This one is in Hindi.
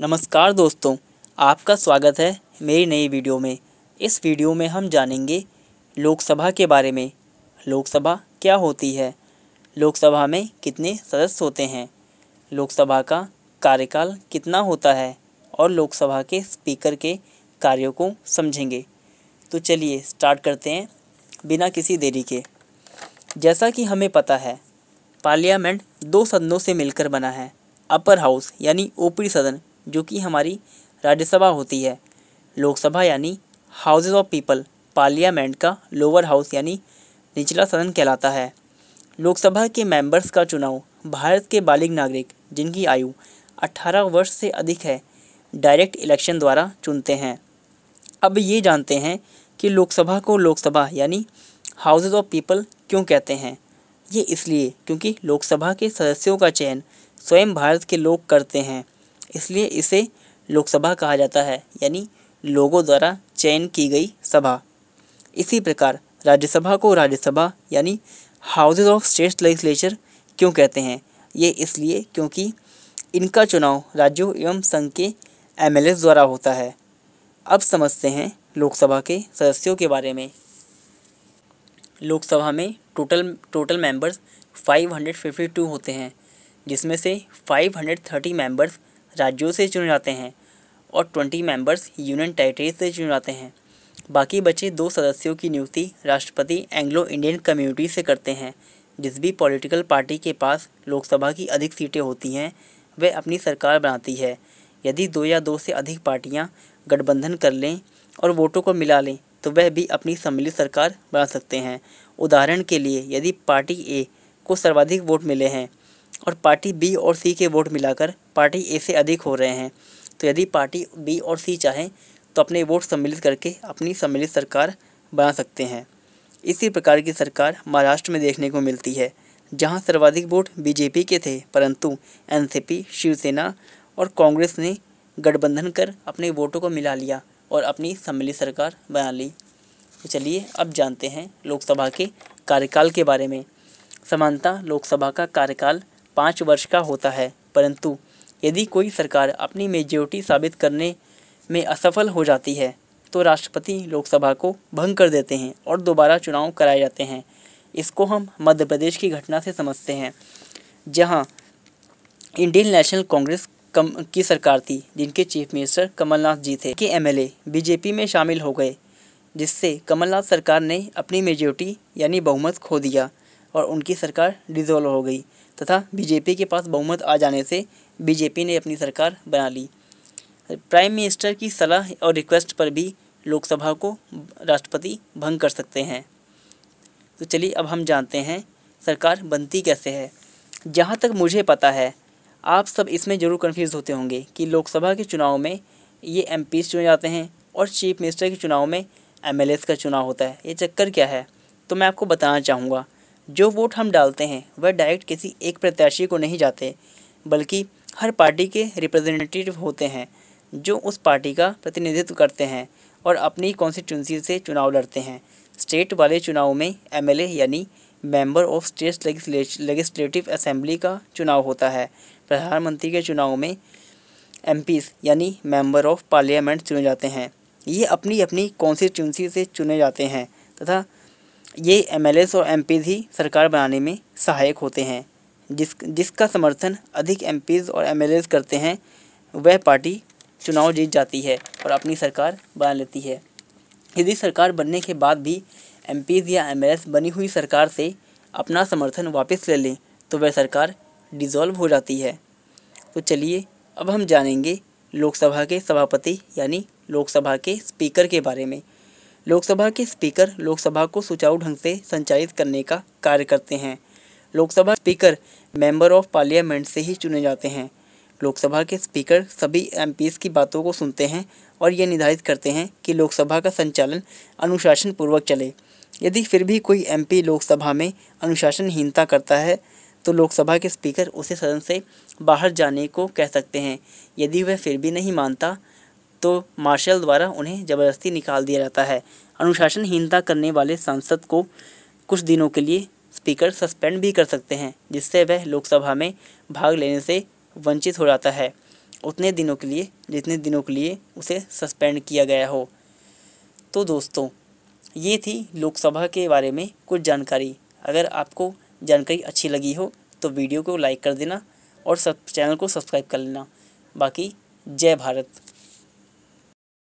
नमस्कार दोस्तों आपका स्वागत है मेरी नई वीडियो में इस वीडियो में हम जानेंगे लोकसभा के बारे में लोकसभा क्या होती है लोकसभा में कितने सदस्य होते हैं लोकसभा का कार्यकाल कितना होता है और लोकसभा के स्पीकर के कार्यों को समझेंगे तो चलिए स्टार्ट करते हैं बिना किसी देरी के जैसा कि हमें पता है पार्लियामेंट दो सदनों से मिलकर बना है अपर हाउस यानी ऊपरी सदन जो कि हमारी राज्यसभा होती है लोकसभा यानी हाउसेज ऑफ पीपल पार्लियामेंट का लोअर हाउस यानी निचला सदन कहलाता है लोकसभा के मेंबर्स का चुनाव भारत के बालिग नागरिक जिनकी आयु 18 वर्ष से अधिक है डायरेक्ट इलेक्शन द्वारा चुनते हैं अब ये जानते हैं कि लोकसभा को लोकसभा यानी हाउसेज ऑफ पीपल क्यों कहते हैं ये इसलिए क्योंकि लोकसभा के सदस्यों का चयन स्वयं भारत के लोग करते हैं इसलिए इसे लोकसभा कहा जाता है यानी लोगों द्वारा चयन की गई सभा इसी प्रकार राज्यसभा को राज्यसभा यानी हाउसेज ऑफ स्टेट लेजिस्लेचर क्यों कहते हैं ये इसलिए क्योंकि इनका चुनाव राज्यों एवं संघ के एम द्वारा होता है अब समझते हैं लोकसभा के सदस्यों के बारे में लोकसभा में टोटल टोटल मेंबर्स 552 होते हैं जिसमें से 530 मेंबर्स राज्यों से चुने जाते हैं और ट्वेंटी मेंबर्स यूनियन टेरेटरी से चुने जाते हैं बाकी बचे दो सदस्यों की नियुक्ति राष्ट्रपति एंग्लो इंडियन कम्युनिटी से करते हैं जिस भी पॉलिटिकल पार्टी के पास लोकसभा की अधिक सीटें होती हैं वह अपनी सरकार बनाती है यदि दो या दो से अधिक पार्टियां गठबंधन कर लें और वोटों को मिला लें तो वह भी अपनी सम्मिलित सरकार बना सकते हैं उदाहरण के लिए यदि पार्टी ए को सर्वाधिक वोट मिले हैं और पार्टी बी और सी के वोट मिलाकर पार्टी ए से अधिक हो रहे हैं तो यदि पार्टी बी और सी चाहें तो अपने वोट सम्मिलित करके अपनी सम्मिलित सरकार बना सकते हैं इसी प्रकार की सरकार महाराष्ट्र में देखने को मिलती है जहां सर्वाधिक वोट बीजेपी के थे परंतु एनसीपी शिवसेना और कांग्रेस ने गठबंधन कर अपने वोटों को मिला लिया और अपनी सम्मिलित सरकार बना ली तो चलिए अब जानते हैं लोकसभा के कार्यकाल के बारे में समानता लोकसभा का कार्यकाल पाँच वर्ष का होता है परंतु यदि कोई सरकार अपनी मेजोरिटी साबित करने में असफल हो जाती है तो राष्ट्रपति लोकसभा को भंग कर देते हैं और दोबारा चुनाव कराए जाते हैं इसको हम मध्य प्रदेश की घटना से समझते हैं जहां इंडियन नेशनल कांग्रेस कम की सरकार थी जिनके चीफ मिनिस्टर कमलनाथ जी थे के एमएलए बीजेपी में शामिल हो गए जिससे कमलनाथ सरकार ने अपनी मेजोरिटी यानी बहुमत खो दिया और उनकी सरकार डिज़ोल्व हो गई तथा बीजेपी के पास बहुमत आ जाने से बीजेपी ने अपनी सरकार बना ली प्राइम मिनिस्टर की सलाह और रिक्वेस्ट पर भी लोकसभा को राष्ट्रपति भंग कर सकते हैं तो चलिए अब हम जानते हैं सरकार बनती कैसे है जहाँ तक मुझे पता है आप सब इसमें ज़रूर कन्फ्यूज़ होते होंगे कि लोकसभा के चुनाव में ये एम चुने जाते हैं और चीफ मिनिस्टर के चुनाव में एम का चुनाव होता है ये चक्कर क्या है तो मैं आपको बताना चाहूँगा जो वोट हम डालते हैं वह डायरेक्ट किसी एक प्रत्याशी को नहीं जाते बल्कि हर पार्टी के रिप्रेजेंटेटिव होते हैं जो उस पार्टी का प्रतिनिधित्व करते हैं और अपनी कॉन्स्टिट्यूंसी से चुनाव लड़ते हैं स्टेट वाले चुनाव में एमएलए यानी member of state legislative assembly का चुनाव होता है प्रधानमंत्री के चुनाव में एम यानी मेंबर ऑफ पार्लियामेंट चुने जाते हैं ये अपनी अपनी कॉन्स्टिट्यूंसी से चुने जाते हैं तथा ये एमएलएस और एम ही सरकार बनाने में सहायक होते हैं जिस जिसका समर्थन अधिक एम और एम करते हैं वह पार्टी चुनाव जीत जाती है और अपनी सरकार बना लेती है यदि सरकार बनने के बाद भी एम या एम बनी हुई सरकार से अपना समर्थन वापस ले लें तो वह सरकार डिज़ोल्व हो जाती है तो चलिए अब हम जानेंगे लोकसभा के सभापति यानी लोकसभा के स्पीकर के बारे में लोकसभा के स्पीकर लोकसभा को सुचारू ढंग से संचालित करने का कार्य करते हैं Lok Sabha speaker member of parliament से ही चुने जाते हैं लोकसभा के स्पीकर सभी एम की बातों को सुनते हैं और ये निर्धारित करते हैं कि लोकसभा का संचालन अनुशासन पूर्वक चले यदि फिर भी कोई एम लोकसभा में अनुशासनहीनता करता है तो लोकसभा के स्पीकर उसे सदन से बाहर जाने को कह सकते हैं यदि वह फिर भी नहीं मानता तो मार्शल द्वारा उन्हें ज़बरदस्ती निकाल दिया जाता है अनुशासनहीनता करने वाले सांसद को कुछ दिनों के लिए स्पीकर सस्पेंड भी कर सकते हैं जिससे वह लोकसभा में भाग लेने से वंचित हो जाता है उतने दिनों के लिए जितने दिनों के लिए उसे सस्पेंड किया गया हो तो दोस्तों ये थी लोकसभा के बारे में कुछ जानकारी अगर आपको जानकारी अच्छी लगी हो तो वीडियो को लाइक कर देना और सब चैनल को सब्सक्राइब कर लेना बाकी जय भारत